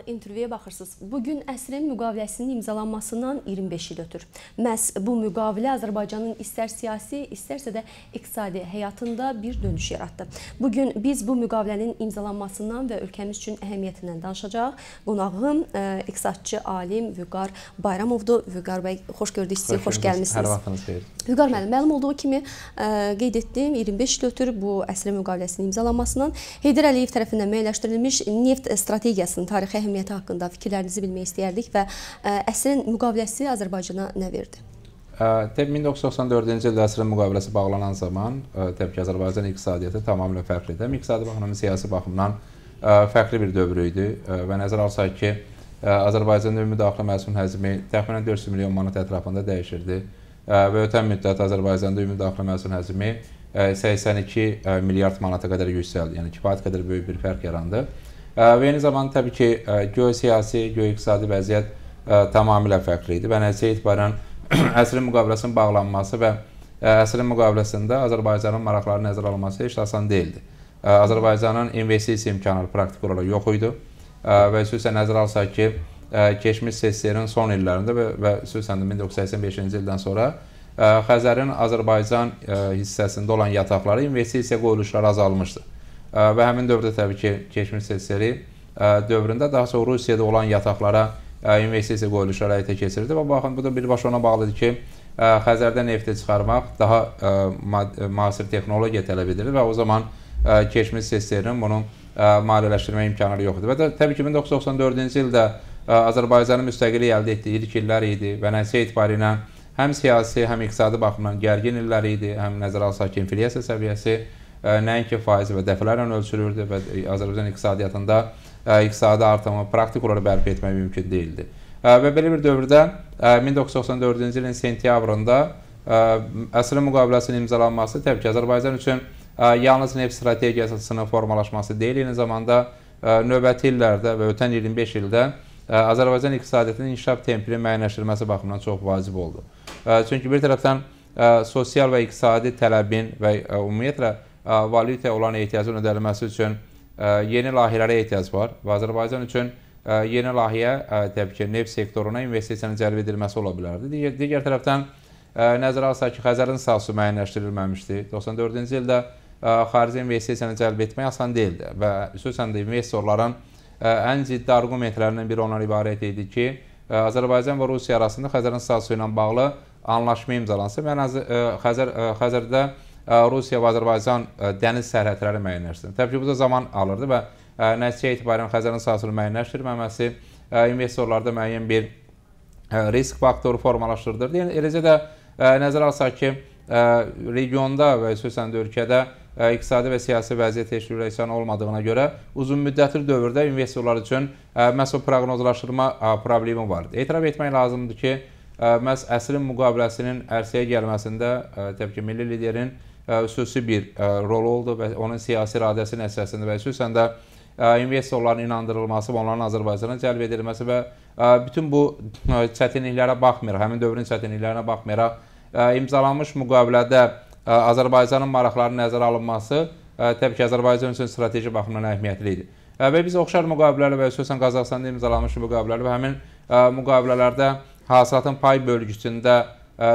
bağlı intervyuya baxırsınız. Bu gün əsrin müqaviləsinin imzalanmasından 25 il ötür. Məs bu müqavilə Azərbaycanın istər siyasi, istərsə də iqtisadi həyatında bir dönüş yaratdı. Bu gün biz bu müqavilənin imzalanmasından və ölkəmiz üçün əhəmiyyətindən danışacağıq. Qonağım ə, e, iqtisadçı, alim Vüqar Bayramovdur. Vüqar bəy, xoş gördük sizi, xoş, xoş gəlmisiniz. Hər vaxtınız xeyir. Vüqar müəllim, məlum olduğu kimi ə, e, qeyd etdim, 25 il ötür bu əsrin müqaviləsinin imzalanmasından Heydər Əliyev tərəfindən müəyyənləşdirilmiş neft strategiyasının tarixi əhəmiyyəti əhəmiyyəti haqqında fikirlərinizi bilmək istəyərdik və e, əsrin müqaviləsi Azərbaycana nə verdi? E, təbii 1994-cü ildə əsrin müqaviləsi bağlanan zaman e, təbii ki, Azərbaycan iqtisadiyyatı tamamilə fərqlidir. Həm iqtisadi baxımdan, siyasi baxımdan fərqli bir dövr idi və nəzərə alsaq ki, Azərbaycanda ümumi daxili məhsulun həcmi təxminən 400 milyon manat ətrafında dəyişirdi və ötən müddət Azərbaycanda ümumi daxili məhsulun həcmi 82 milyard manata qədər yüksəldi. Yəni kifayət qədər böyük bir fərq yarandı və eyni zamanda təbii ki, e, geosiyasi, geoiqtisadi vəziyyət e, tamamilə fərqli idi və nəticə etibarən əsrin müqaviləsinin bağlanması və e, əsrin müqaviləsində Azərbaycanın maraqları nəzərə alınması heç də asan deyildi. Azərbaycanın investisiya imkanları praktik olaraq yox idi və xüsusən nəzərə alsaq ki, keçmiş SSR-in son illərində və, və xüsusən də 1985-ci ildən sonra Xəzərin Azərbaycan hissəsində olan yataqları investisiya qoyuluşları azalmışdı və həmin dövrdə təbii ki, keçmiş SSR dövründə daha çox Rusiyada olan yataqlara investisiya qoyuluşu həyata keçirdi və baxın, bu da birbaşa ona bağlıdır ki, Xəzərdən nefti çıxarmaq daha müasir texnologiya tələb edir və o zaman keçmiş SSR-in bunu maliyyələşdirmə imkanları yox idi. Və də, təbii ki, 1994-cü ildə Azərbaycanın müstəqillik əldə etdiyi ilk illər idi və nəticə etibarilə həm siyasi, həm iqtisadi baxımdan gərgin illər idi, həm nəzərə alsaq ki, inflyasiya səviyyəsi nəinki faizi və dəfələrlə ölçülürdü və Azərbaycan iqtisadiyyatında e, iqtisadi artımı praktik olaraq bərpa etmək mümkün deyildi. E, və belə bir dövrdə 1994-cü e, ilin sentyabrında əsrin müqabiləsinin imzalanması təbii ki, Azərbaycan üçün yalnız neft strategiyasının formalaşması deyil, eyni zamanda növbəti illərdə və ötən 25 ildə Azərbaycan iqtisadiyyatının inkişaf tempinin müəyyənləşdirilməsi baxımından çox vacib oldu. Çünki bir tərəfdən sosial və iqtisadi tələbin və ümumiyyətlə valyutaya olan ehtiyacın ödənilməsi üçün yeni layihələrə ehtiyac var və Azərbaycan üçün yeni layihə təbii ki, neft sektoruna investisiyanın cəlb edilməsi ola bilərdi. Digər, digər tərəfdən nəzərə alsaq ki, Xəzərin sahəsi müəyyənləşdirilməmişdi. 94-cü ildə xarici investisiyanı cəlb etmək asan deyildi və xüsusən də investorların ən ciddi arqumentlərindən biri ondan ibarət idi ki, Azərbaycan və Rusiya arasında Xəzərin sahəsi ilə bağlı anlaşma imzalansa, mən Xəzər, Xəzərdə Rusiya və Azərbaycan dəniz sərhədləri müəyyənləşdirildi. Təbii ki, bu da zaman alırdı və nəticə etibarən Xəzərin sahəsinin müəyyənləşdirilməməsi investorlarda müəyyən bir risk faktoru formalaşdırır. Yəni, eləcə də nəzərə alsaq ki, regionda və xüsusən də ölkədə iqtisadi və siyasi vəziyyət heç ürəksən olmadığına görə uzunmüddətli dövrdə investorlar üçün məhz o proqnozlaşdırma problemi vardır. Etiraf etmək lazımdır ki, məhz əsrin müqabiləsinin ərsəyə gəlməsində, təbii ki, milli liderin xüsusi bir e, rolu oldu və onun siyasi iradəsinin əsasında və xüsusən də e, investorların inandırılması və onların Azərbaycana cəlb edilməsi və e, bütün bu çətinliklərə baxmayaraq, həmin dövrün çətinliklərinə baxmayaraq imzalanmış müqavilədə Azərbaycanın maraqları nəzərə alınması təbii ki, Azərbaycan üçün strateji baxımdan əhəmiyyətli idi. Və biz oxşar müqavilələrlə və xüsusən Qazaxstanda imzalanmış müqavilələr və həmin müqavilələrdə hasilatın pay bölgüsündə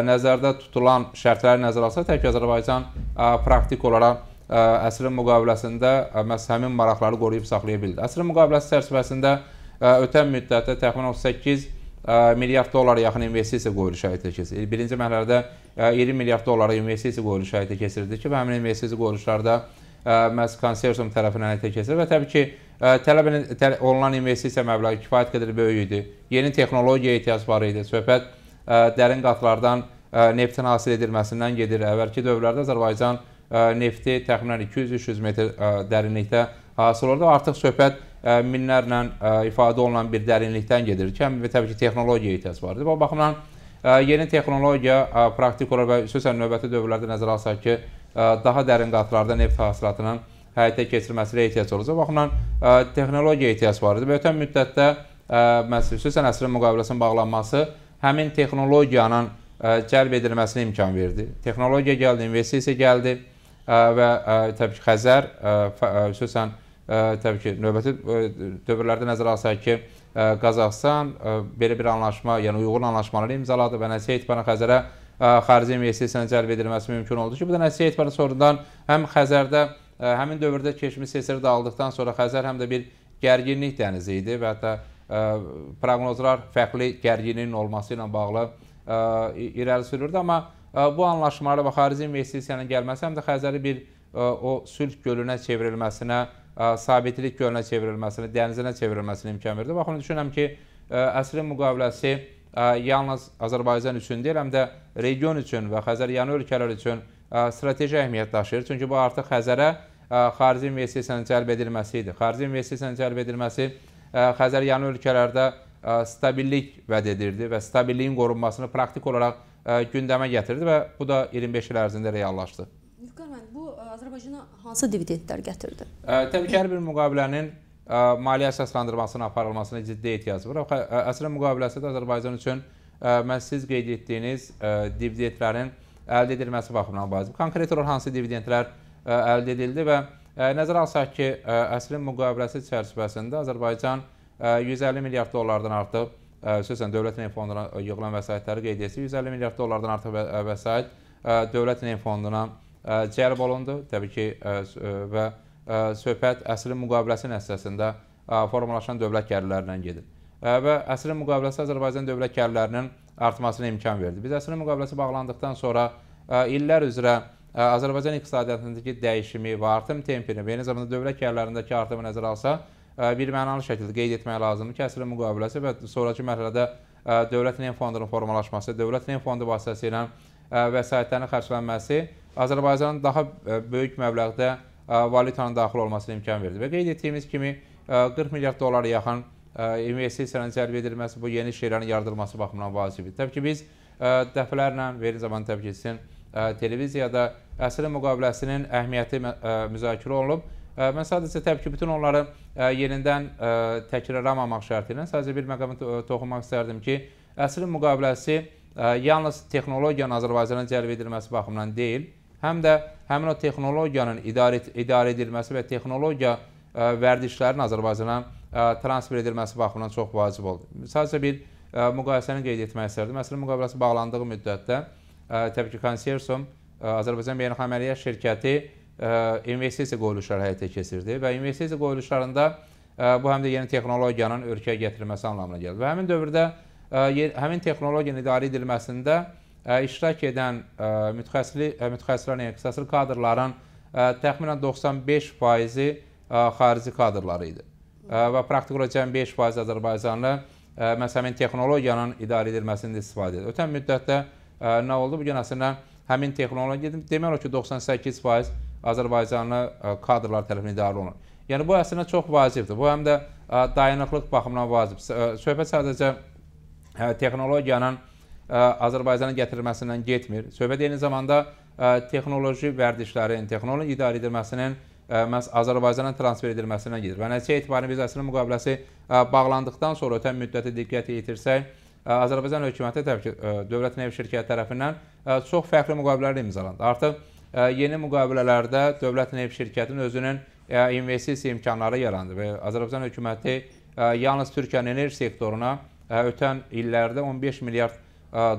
nəzərdə tutulan şərtləri nəzərə alsa, tək Azərbaycan praktik olaraq əsrin müqaviləsində məhz həmin maraqları qoruyub saxlaya bildi. Əsrin müqaviləsi çərçivəsində ötən müddətdə təxminən 38 milyard dollara yaxın investisiya qoyuluşu həyata keçirildi. Birinci mərhələdə 20 milyard dollara investisiya qoyuluşu həyata keçirildi ki, və həmin investisiya qoyuluşlarda məhz konsorsium tərəfindən həyata keçirilir və təbii ki, tələb olunan investisiya məbləği kifayət qədər böyük idi. Yeni texnologiya ehtiyac var idi. Söhbət dərin qatlardan neftin hasil edilməsindən gedir. Əvvəlki dövrlərdə Azərbaycan nefti təxminən 200-300 metr dərinlikdə hasil oldu. Artıq söhbət minlərlə ifadə olunan bir dərinlikdən gedir ki, həm təbii ki, texnologiya ehtiyac vardır. Bu baxımdan yeni texnologiya praktik olaraq və xüsusən növbəti dövrlərdə nəzərə alsaq ki, daha dərin qatlarda neft hasilatının həyata keçirilməsinə ehtiyac olacaq. O baxımdan texnologiya ehtiyac vardır və ötən müddətdə xüsusən əsrin müqaviləsinin bağlanması həmin texnologiyanın e, cəlb edilməsinə imkan verdi. Texnologiya gəldi, investisiya gəldi e, və e, təbii ki, Xəzər, xüsusən təbii ki, növbəti dövrlərdə nəzərə alsaq ki, Qazaxstan belə bir anlaşma, yəni uyğun anlaşmaları imzaladı və nəticə etibarən Xəzərə xarici investisiyanın cəlb edilməsi mümkün oldu ki, bu da nəticə etibarən sonradan həm Xəzərdə, həmin dövrdə keçmiş SSR dağıldıqdan sonra Xəzər həm də bir gərginlik dənizi idi və hətta proqnozlar fərqli gərginliyin olması ilə bağlı irəli sürürdü. Amma bu anlaşmalara və xarici investisiyanın gəlməsi həm də Xəzəri bir o sülh gölünə çevrilməsinə, sabitlik gölünə çevrilməsinə, dənizinə çevrilməsinə imkan verdi. Baxın, düşünürəm ki, əsrin müqaviləsi yalnız Azərbaycan üçün deyil, həm də region üçün və Xəzəryanı yəni ölkələr üçün strateji əhəmiyyət daşıyır. Çünki bu artıq Xəzərə xarici investisiyanın cəlb edilməsi idi. Xarici investisiyanın cəlb edilməsi idi Xəzər yanı ölkələrdə stabillik vəd edirdi və stabilliyin qorunmasını praktik olaraq gündəmə gətirdi və bu da 25 il ərzində reallaşdı. Vüqar müəllim, bu Azərbaycana hansı dividendlər gətirdi? Təbii ki, hər bir müqavilənin maliyyə əsaslandırmasının aparılmasına ciddi ehtiyac var. Əslində müqaviləsi də Azərbaycan üçün məhz siz qeyd etdiyiniz dividendlərin əldə edilməsi baxımından vacib. Konkret olaraq hansı dividendlər əldə edildi və Nəzərə alsaq ki, əsrin müqaviləsi çərçivəsində Azərbaycan 150 milyard dollardan artıq, xüsusən Dövlət Neft Fonduna yığılan vəsaitləri qeyd etsi, 150 milyard dollardan artıq vəsait Dövlət Neft Fonduna cəlb olundu. Təbii ki, və söhbət əsrin müqaviləsi nəticəsində formalaşan dövlət gəlirlərindən gedir. Və əsrin müqaviləsi Azərbaycan dövlət gəlirlərinin artmasına imkan verdi. Biz əsrin müqaviləsi bağlandıqdan sonra illər üzrə Azərbaycan iqtisadiyyatındakı dəyişimi və artım tempini və eyni zamanda dövlət gəlirlərindəki artımı nəzərə alsaq, e, bir mənalı şəkildə qeyd etmək lazımdır ki, əslin müqaviləsi və sonrakı mərhələdə e, dövlət neft fondunun formalaşması, dövlət neft fondu vasitəsilə e, vəsaitlərin xərclənməsi Azərbaycanın daha böyük məbləğdə valyutanın daxil olmasına imkan verdi. Və qeyd etdiyimiz kimi 40 milyard dolara yaxın investisiyanın cəlb edilməsi, bu yeni şeylərin yaradılması baxımından vacibdir. Təbii ki, biz dəfələrlə, verin zaman təbii ki, sizin televiziyada sülh müqaviləsinin əhəmiyyəti müzakirə olunub. Mən sadəcə təbii ki, bütün onları yenidən təkrarlamamaq şərti ilə sadəcə bir məqamı toxunmaq istərdim ki, əsrin müqaviləsi yalnız texnologiyanın Azərbaycana cəlb edilməsi baxımından deyil, həm də həmin o texnologiyanın idarə, idarə edilməsi və texnologiya vərdişlərinin Azərbaycana transfer edilməsi baxımından çox vacib oldu. Sadəcə bir müqayisəni qeyd etmək istərdim. Əsrin müqaviləsi bağlandığı müddətdə təbii ki, konsersiyum Azərbaycan Beynəlxalq Əməliyyat Şirkəti investisiya qoyuluşları həyata keçirdi və investisiya qoyuluşlarında bu həm də yeni texnologiyanın ölkəyə gətirilməsi anlamına gəlir. Və həmin dövrdə həmin texnologiyanın idarə edilməsində iştirak edən mütəxəssislərin, yəni ixtisaslı kadrların təxminən 95%-i xarici kadrları idi. Və praktik olaraq 5% azərbaycanlı məhz həmin texnologiyanın idarə edilməsində istifadə edir. Ötən müddətdə nə oldu? Bu gün əslində həmin texnologiya demək olar ki, 98% Azərbaycanlı e, kadrlar tərəfindən idarə olunur. Yəni bu əslində çox vacibdir. Bu həm də e, dayanıqlıq baxımından vacibdir. E, söhbət sadəcə texnologiyanın Azərbaycana gətirilməsindən getmir. Söhbət eyni zamanda texnoloji vərdişlərin, texnoloji idarə edilməsinin məhz Azərbaycana transfer edilməsindən gedir. Və nəticə etibarı biz əsrin müqaviləsi bağlandıqdan sonra ötən müddəti diqqət yetirsək, Azərbaycan hökuməti təbii ki, Dövlət Neft şirkəti tərəfindən çox fərqli müqavilələr imzalandı. Artıq yeni müqavilələrdə Dövlət Neft şirkətinin özünün investisiya imkanları yarandı və Azərbaycan hökuməti yalnız Türkiyənin enerji sektoruna ötən illərdə 15 milyard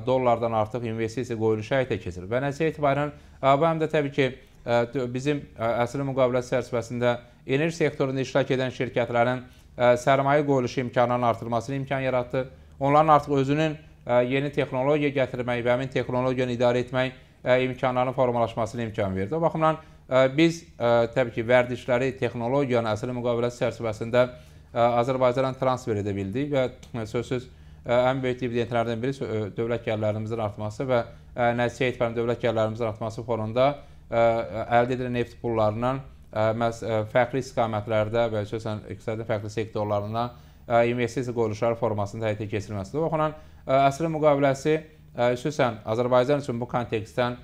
dollardan artıq investisiya qoyuluşu həyata keçirir. Və nəticə etibarən bu həm də təbii ki, bizim əsl müqavilə çərçivəsində enerji sektorunda iştirak edən şirkətlərin sərmayə qoyuluşu imkanlarının artırmasına imkan yaratdı. Onların artıq özünün e, yeni texnologiya gətirmək və həmin texnologiyanı idarə etmək e, imkanlarının formalaşmasına imkan verdi. O baxımdan e, biz təbii ki, vərdişləri texnologiyanın əsri müqaviləsi çərçivəsində Azərbaycandan transfer edə bildik və sözsüz ən böyük dividentlərdən biri dövlət gəlirlərimizin artması və nəticə etibarilə dövlət gəlirlərimizin artması fonunda əldə edilən neft pullarından məhz fərqli istiqamətlərdə və xüsusən iqtisadi fərqli sektorlarına investisiya qoyuluşları formasında həyata keçirilməsidir. Baxılan əsrin müqaviləsi xüsusən Azərbaycan üçün bu kontekstdən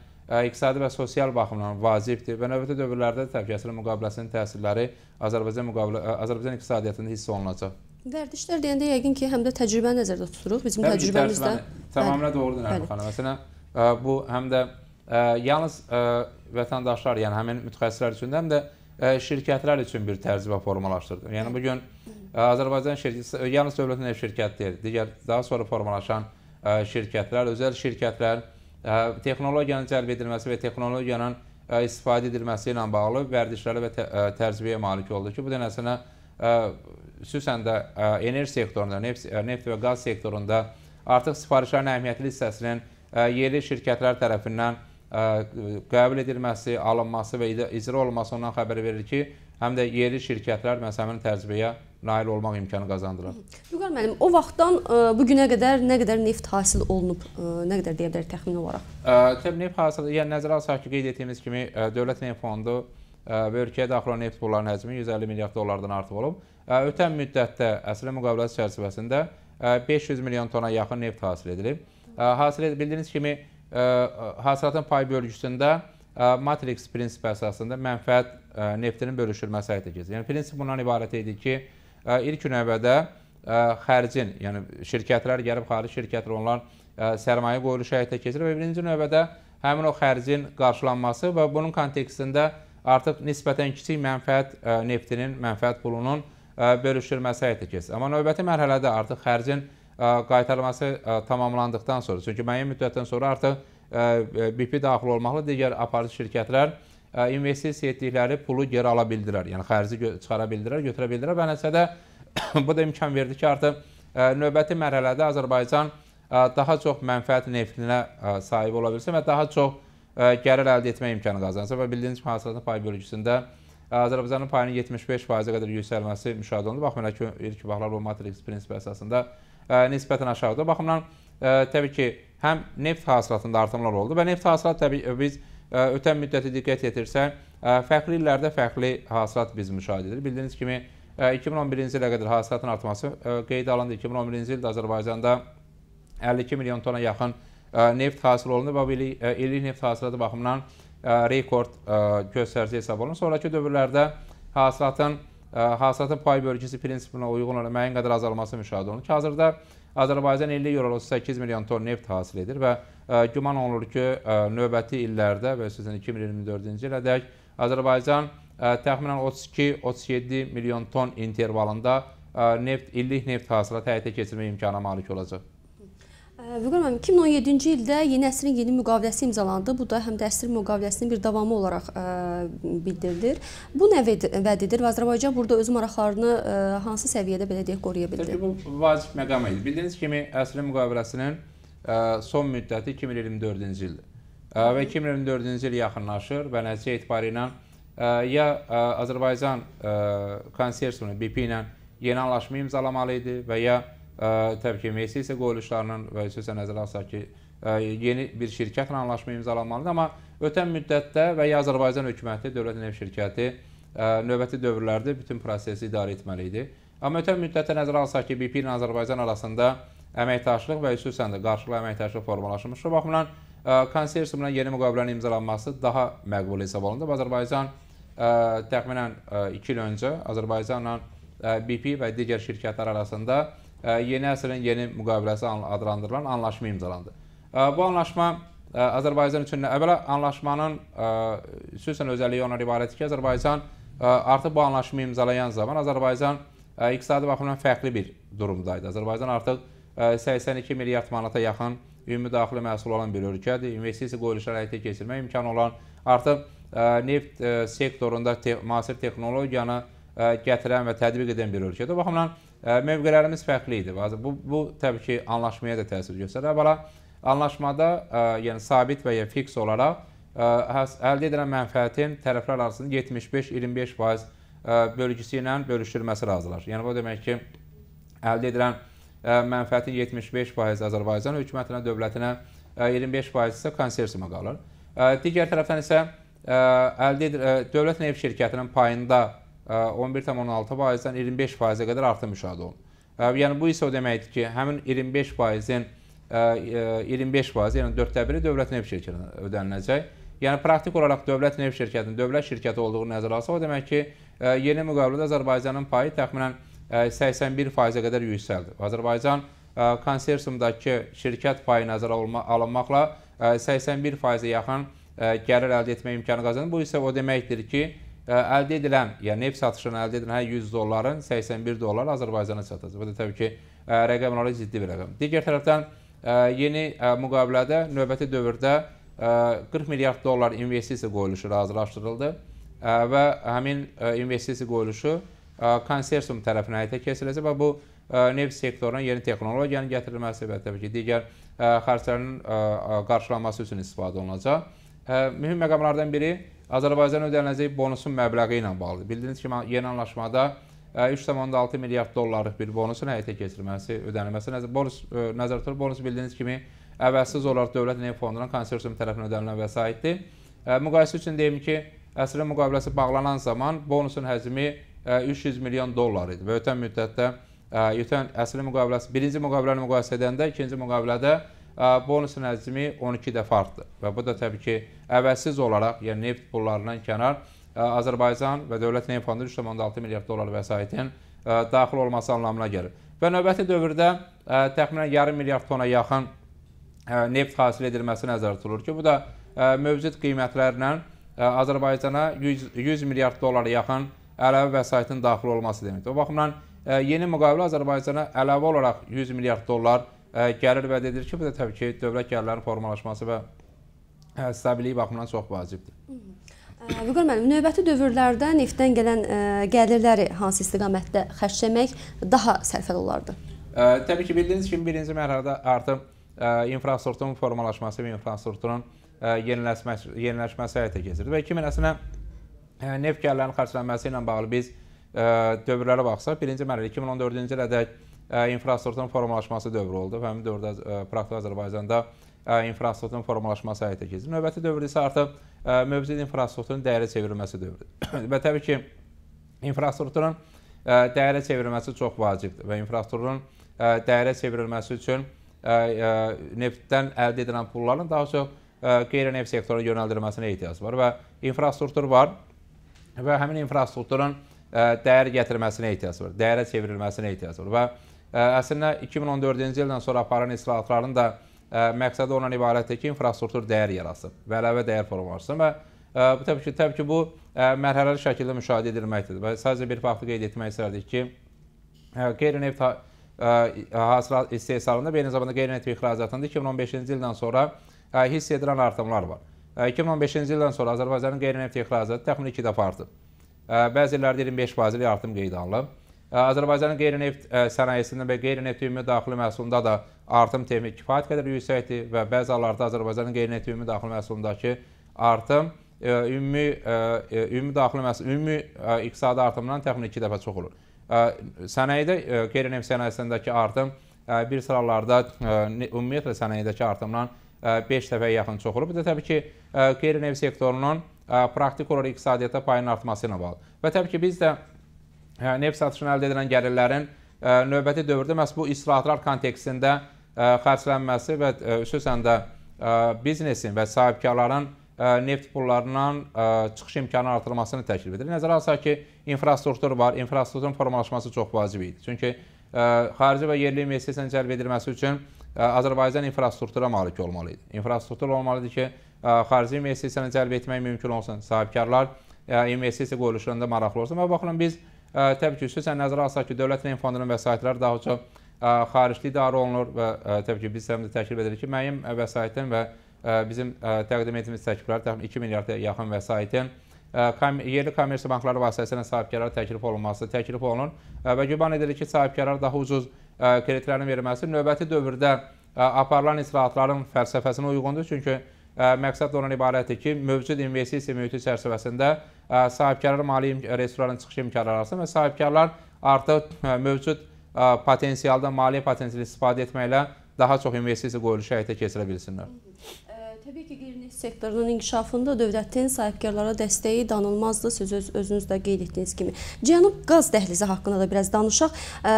iqtisadi və sosial baxımdan vacibdir və növbəti dövrlərdə təbii ki, əsrin müqaviləsinin təsirləri Azərbaycan müqavilə Azərbaycan iqtisadiyyatında hiss olunacaq. Vərdişlər deyəndə yəqin ki, həm də təcrübə nəzərdə tuturuq. Bizim təbii təcrübəmizdə tamamilə doğrudur Nərmin xanım. Məsələn, bu həm də yalnız vətəndaşlar, yəni həmin mütəxəssislər üçün də, həm də şirkətlər üçün bir təcrübə formalaşdırdı. Yəni bu gün Azərbaycan şirkəti e, yalnız dövlət neft şirkəti deyil, digər daha sonra formalaşan e, şirkətlər, özəl şirkətlər e, texnologiyanın cəlb edilməsi və texnologiyanın istifadə edilməsi ilə bağlı vərdişlərə və tərzibəyə malik oldu ki, bu dənəsinə xüsusən də enerji sektorunda, neft, neft və qaz sektorunda artıq sifarişlərin əhəmiyyətli hissəsinin yerli şirkətlər tərəfindən qəbul edilməsi, alınması və icra olunması ondan xəbər verir ki, həm də yerli şirkətlər məsələn tərzibəyə nail olmaq imkanı qazandırar. Vüqar müəllim, o vaxtdan ə, e, bu günə qədər nə qədər neft hasil olunub, ə, e, nə qədər deyə bilərik təxmini olaraq? E, təbii neft hasılı, yəni nəzərə alsaq ki, qeyd etdiyimiz kimi ə, Dövlət Neft Fondu ə, və ölkəyə daxil olan neft pullarının həcmi 150 milyard dollardan artıq olub. Ə, ötən müddətdə əsrin müqaviləsi çərçivəsində ə, 500 milyon tona yaxın neft hasil edilib. Ə, hasil bildiyiniz kimi ə, hasilatın pay bölgüsündə ə, matriks prinsipi əsasında mənfəət ə, neftinin bölüşülməsi həyata keçirilir. Yəni prinsip bundan ibarət idi ki, ə, ilk növbədə xərcin, yəni şirkətlər gəlib xarici şirkətlər onlar sərmayə qoyuluşu həyata keçirir və birinci növbədə həmin o xərcin qarşılanması və bunun kontekstində artıq nisbətən kiçik mənfəət neftinin, mənfəət pulunun bölüşdürülməsi həyata keçir. Amma növbəti mərhələdə artıq xərcin qaytarılması tamamlandıqdan sonra, çünki müəyyən müddətdən sonra artıq BP daxil olmaqla digər aparıcı şirkətlər investisiya etdikləri pulu geri ala bildilər. Yəni xərci çıxara bildilər, götürə bildilər və nəticədə bu da imkan verdi ki, artıq növbəti mərhələdə Azərbaycan daha çox mənfəət neftinə sahib ola bilsin və daha çox gəlir əldə etmək imkanı qazansın və bildiyiniz kimi hasilatın pay bölgüsündə Azərbaycanın payının 75%-ə qədər yüksəlməsi müşahidə olundu. Baxmayaraq ki, ilk vaxtlar bu matriks prinsipi əsasında nisbətən aşağıdır. Baxımdan təbii ki, həm neft hasilatında artımlar oldu və neft hasilat təbii biz ötən müddəti diqqət yetirsə, e, fərqli illərdə fərqli hasilat biz müşahidə edirik. Bildiyiniz kimi, 2011-ci e, ilə qədər hasilatın artması e, qeyd alındı. 2011-ci ildə Azərbaycanda 52 milyon tona yaxın neft hasil olundu və illik neft hasilatı baxımından rekord göstərici hesab olunur. Sonraki dövrlərdə hasilatın hasilatın pay bölgüsü prinsipinə uyğun olan müəyyən qədər azalması müşahidə olunur ki, hazırda Azərbaycan illik yorulub 8 milyon ton neft hasil edir və e, güman olunur ki, e, növbəti illərdə və xüsusən 2024-cü ilədək Azərbaycan e, təxminən 32-37 milyon ton intervalında neft illik neft hasilatı həyata keçirmək imkanına malik olacaq. Vüqar müəllim 2017-ci ildə yeni əsrin yeni müqaviləsi imzalandı. Bu da həm də əsrin müqaviləsinin bir davamı olaraq ə, e, bildirilir. Bu nə vəd edir və Azərbaycan burada öz maraqlarını ə, e, hansı səviyyədə belə deyək qoruya bildi? Təbii bu vacib məqam idi. Bildiyiniz kimi əsrin müqaviləsinin ə, e, son müddəti 2024-cü ildir. Ə, və 2024-cü il yaxınlaşır və nəticə etibarilə ə, ya ə, Azərbaycan ə, konsorsiumu BP ilə yeni anlaşma imzalamalı idi və ya Təbii ki, Messi isə qoyul işlərinin və xüsusən nəzərə alsaq ki, yeni bir şirkətlə anlaşma imzalanmalıdır. Amma ötən müddətdə və ya Azərbaycan hökuməti, Dövlət Neft Şirkəti növbəti dövrlərdə bütün prosesi idarə etməli idi. Amma ötən müddətdə nəzərə alsaq ki, BP ilə Azərbaycan arasında əməkdaşlıq və xüsusən də qarşılıqlı əməkdaşlıq formalaşmışdır. Baxımdan, konsorsiumla yeni müqavilənin imzalanması daha məqbul hesab olundu. Azərbaycan təxminən 2 il öncə Azərbaycanla BP və digər şirkətlər arasında yeni əsrin yeni müqaviləsi adlandırılan anlaşma imzalandı. Bu anlaşma Azərbaycan üçün əvvəla anlaşmanın xüsusən özəlliyi ona ibarətdir ki, Azərbaycan artıq bu anlaşmayı imzalayan zaman Azərbaycan iqtisadi baxımdan fərqli bir durumdaydı. Azərbaycan artıq 82 milyard manata yaxın ümumi daxili məhsul olan bir ölkədir. İnvestisiya qoyuluşları həyata keçirmək imkanı olan artıq neft sektorunda te müasir texnologiyanı gətirən və tətbiq edən bir ölkədir. O baxımdan mövqelərimiz fərqli idi. Bu, bu təbii ki, anlaşmaya da təsir göstərir. Əvvəla, anlaşmada ə, yəni sabit və ya fiks olaraq ə, əldə edilən mənfəətin tərəflər arasında 75-25% bölgüsü ilə bölüşdürülməsi razılar. Yəni, bu demək ki, əldə edilən ə, mənfəətin 75% Azərbaycan hökumətinə, dövlətinə, 25% isə konsersiyuma qalır. Digər tərəfdən isə əldə edir, dövlət neft şirkətinin payında 11,6%-dən 25%-ə qədər artım müşahidə olunur. Yəni bu isə o deməkdir ki, həmin 25%-in 25%, yəni 4də biri dövlət neft şirkətinə ödəniləcək. Yəni praktik olaraq dövlət neft şirkətinin dövlət şirkəti olduğu nəzərə alsaq, o demək ki, yeni müqavilədə Azərbaycanın payı təxminən 81%-ə qədər yüksəldi. Azərbaycan konsorsiumdakı şirkət payı nəzərə alınmaqla 81%-ə yaxın gəlir əldə etmək imkanı qazanır. Bu isə o deməkdir ki, əldə edilən, yəni neft satışından əldə edilən hər 100 dolların 81 dolları Azərbaycana çatacaq. Bu da təbii ki, rəqəmlərə ciddi bir rəqəm. Digər tərəfdən yeni müqavilədə növbəti dövrdə 40 milyard dollar investisiya qoyuluşu razılaşdırıldı və həmin investisiya qoyuluşu konsorsium tərəfindən həyata keçiriləcək və bu neft sektoruna yeni texnologiyanın gətirilməsi və təbii ki, digər xərclərin qarşılanması üçün istifadə olunacaq. Mühüm məqamlardan biri Azərbaycan ödəniləcək bonusun məbləği ilə bağlı. Bildiyiniz kimi, yeni anlaşmada 3,6 e, milyard dollarlıq bir bonusun həyata keçirməsi, ödənilməsi, bonus, e, nəzərdə tutulur. Bonus bildiyiniz kimi, əvəzsiz olaraq Dövlət Neft Fondunun konsorsium tərəfindən ödənilən vəsaitdir. E, müqayisə üçün deyim ki, əsrin müqaviləsi bağlanan zaman bonusun həcmi 300 milyon dollar idi və ötən müddətdə ötən əsrin müqaviləsi, birinci müqaviləni müqayisə edəndə ikinci müqavilədə bonus nəzmi 12 dəfə artdı və bu da təbii ki, əvəzsiz olaraq, yəni neft pullarından kənar Azərbaycan və Dövlət Neft Fondu 3,6 milyard dollar vəsaitin daxil olması anlamına gəlir. Və növbəti dövrdə təxminən yarım milyard tona yaxın neft hasil edilməsi nəzərdə tutulur ki, bu da mövcud qiymətlərlə Azərbaycana 100, 100 milyard dollara yaxın əlavə vəsaitin daxil olması deməkdir. O baxımdan yeni müqavilə Azərbaycana əlavə olaraq 100 milyard dollar gəlir və dedir ki, bu da təbii ki, dövlət gəlirlərinin formalaşması və stabillik baxımından çox vacibdir. Vüqar müəllim, növbəti dövrlərdə neftdən gələn ə, gəlirləri hansı istiqamətdə xərcləmək daha sərfəli olardı? Ə, təbii ki, bildiyiniz kimi birinci mərhələdə artıq ə, infrastrukturun formalaşması və infrastrukturun ə, yeniləşmə, yeniləşməsi həyata keçirdi və 2000-əsinə neft gəlirlərinin xərclənməsi ilə bağlı biz ə, dövrlərə baxsaq, birinci mərhələ 2014-cü ilədək infrastrukturun formalaşması dövrü oldu və həmin dövrdə praktik Azərbaycanda infrastrukturun formalaşması həyata keçirir. Növbəti dövr isə artıq mövcud infrastrukturun dəyərə çevrilməsi dövrüdür. və təbii ki, infrastrukturun dəyərə çevrilməsi çox vacibdir və infrastrukturun dəyərə çevrilməsi üçün neftdən əldə edilən pulların daha çox qeyri-neft sektoruna yönəldilməsinə ehtiyac var və infrastruktur var və həmin infrastrukturun dəyər gətirməsinə ehtiyac var, dəyərə çevrilməsinə ehtiyac var və Əslində 2014-cü ildən sonra aparan islahatların da məqsədi ondan ibarətdir ki, infrastruktur dəyər yaratsın və əlavə dəyər formalaşsın və təbii ki, təbii ki bu mərhələli şəkildə müşahidə edilməkdir və sadəcə bir faktı qeyd etmək istərdik ki, qeyri-neft hasilat istehsalında və eyni zamanda qeyri-neft ixracatında 2015-ci ildən sonra hiss edilən artımlar var. 2015-ci ildən sonra Azərbaycanın qeyri-neft ixracatı təxminən 2 dəfə artıb. Bəzi illərdə 25% artım qeydə alınıb. Azərbaycanın qeyri-neft sənayesində və qeyri-neft ümumi daxili məhsulunda da artım temi kifayət qədər yüksəkdir və bəzi hallarda Azərbaycanın qeyri-neft ümumi daxili məhsulundakı artım ümumi ümumi daxili məhsul ümumi iqtisadi artımdan təxminən 2 dəfə çox olur. Sənayedə qeyri-neft sənayesindəki artım bir sıralarda ümumiyyətlə sənayedəki artımdan 5 dəfəyə yaxın çox olub. Bu da təbii ki, qeyri-neft sektorunun praktik olaraq iqtisadiyyata payının artması ilə bağlı. Və təbii ki, biz də Hə, neft satışına əldə edilən gəlirlərin e, növbəti dövrdə məhz bu islahatlar kontekstində e, xərclənməsi və e, xüsusən də biznesin və sahibkarların neft pullarından çıxış imkanı artırılmasını təklif edir. Nəzərə alsaq ki, infrastruktur var, infrastrukturun formalaşması çox vacib idi. Çünki xarici və yerli investisiyanın cəlb edilməsi üçün Azərbaycan infrastruktura malik olmalı idi. İnfrastruktur olmalıdır ki, xarici investisiyanı cəlb etmək mümkün olsun, sahibkarlar investisiya qoyuluşlarında maraqlı olsun. Və baxılan biz Təbii ki, xüsusən nəzərə alsaq ki, dövlət neft fondunun vəsaitləri daha çox xaricli idarə olunur və təbii ki, biz səhəmdə təklif edirik ki, müəyyən vəsaitin və bizim təqdim etdiyimiz təkliflər təxminən 2 milyarda yaxın vəsaitin yerli kommersiya bankları vasitəsilə sahibkarlara təklif olunması təklif olunur və güman edilir ki, sahibkarlar daha ucuz kreditlərin verilməsi növbəti dövrdə aparılan islahatların fəlsəfəsinə uyğundur. Çünki Məqsəd ondan ibarətdir ki, mövcud investisiya mühiti çərçivəsində sahibkarlar mali resursların çıxış imkanları arasın və sahibkarlar artıq mövcud potensialdan, maliyyə potensialını istifadə etməklə daha çox investisiya qoyuluşu həyata keçirə bilsinlər. Təbii ki, qeyri-neft sektorunun inkişafında dövlətin sahibkarlara dəstəyi danılmazdır. Siz öz, özünüz də qeyd etdiyiniz kimi. Cənub qaz dəhlizi haqqında da biraz danışaq. E,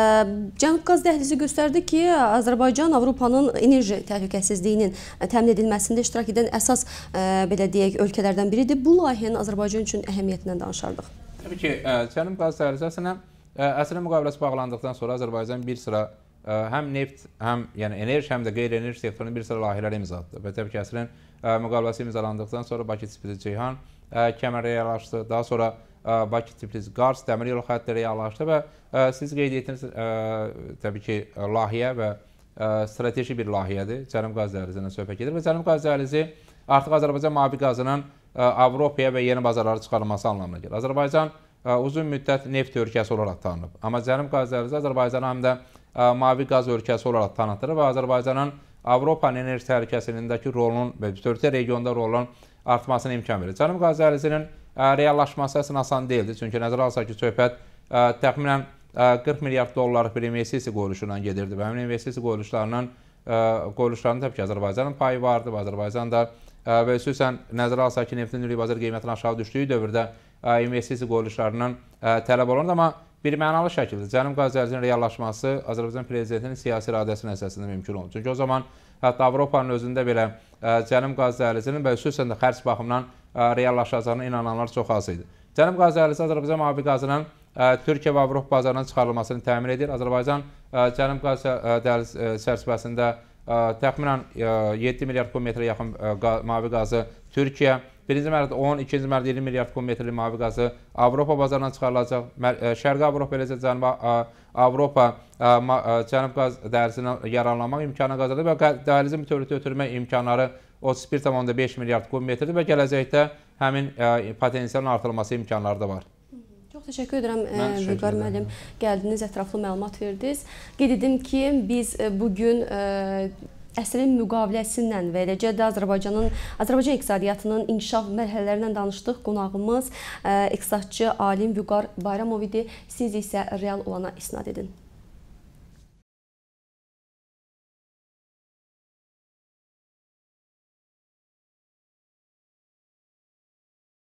Cənub qaz dəhlizi göstərdi ki, Azərbaycan Avropanın enerji təhlükəsizliyinin təmin edilməsində iştirak edən əsas e, belə deyək ölkələrdən biridir. Bu layihənin Azərbaycan üçün əhəmiyyətindən danışardıq. Təbii ki, Cənub qaz dəhlizi əslinə əsrin müqaviləsi bağlandıqdan sonra Azərbaycan bir sıra həm neft, həm yəni enerji, həm də qeyri-enerji sektorunun bir sıra layihələrə imza atdı. BTP Kəsirin müqaviləsi imzalandıqdan sonra Bakı-Tiflis-Ceyhan kəməri reallaşdı. Daha sonra Bakı-Tiflis-Qars dəmir yolu xətti reallaşdı və siz qeyd etdiniz təbii ki, layihə və strateji bir layihədir. Cənub qaz dəhlizindən söhbət gedir və Cənub qaz dəhlizi artıq Azərbaycan mavi qazının Avropaya və yeni bazarlara çıxarılması anlamına gəlir. Azərbaycan uzun müddət neft ölkəsi olaraq tanınıb. Amma Cənub qaz dəhlizi Azərbaycanı həm də mavi qaz ölkəsi olaraq tanıtılır və Azərbaycanın Avropanın enerji təhlükəsindəki rolunun və bütövlükdə regionda rolunun artmasına imkan verir. Cənub Qaz dəhlizinin reallaşması əslən asan deyildi. Çünki nəzərə alsaq ki, söhbət ə, təxminən ə, 40 milyard dollarlıq bir investisiya qoyuluşundan gedirdi və həmin investisiya qoyuluşlarının qoyuluşlarında təbii ki, Azərbaycanın payı vardı və Azərbaycan da və xüsusən nəzərə alsaq ki, neftin nüli bazar qiymətinin aşağı düşdüyü dövrdə investisiya qoyuluşlarından tələb olunur. Amma birmənalı şəkildə Cənub qaz dəhlizinin reallaşması Azərbaycan prezidentinin siyasi iradəsinin əsasında mümkün olur. Çünki o zaman hətta Avropanın özündə belə e, Cənub qaz dəhlizinin və xüsusən də xərc baxımından e, reallaşacağına inananlar çox az idi. Cənub qaz dəhlizi Azərbaycan mavi qazının e, Türkiyə və Avropa bazarından çıxarılmasını təmin edir. Azərbaycan Cənub qaz dəhliz çərçivəsində təxminən 7 milyard kubmetrə yaxın mavi qazı Türkiyə Birinci mərhələdə 10, ikinci mərhələdə 20 milyard kub metrli mavi qazı Avropa bazarına çıxarılacaq. E, Şərqi Avropa eləcə Cənubi Avropa e, Cənub qaz dərzindən yararlanmaq imkanı qazanır və dəhlizin bütövlükdə ötürmək imkanları 31,5 milyard kub metrdir və gələcəkdə həmin e, potensialın artırılması imkanları da var. Çox təşəkkür edirəm Vüqar müəllim. Gəldiniz, ətraflı məlumat verdiniz. Qeyd edim ki, biz bu gün əsrin müqaviləsindən və eləcə də Azərbaycanın Azərbaycan iqtisadiyyatının inkişaf mərhələlərindən danışdıq. Qonağımız e, iqtisadçı alim Vüqar Bayramov idi. Siz isə real olana isnad edin.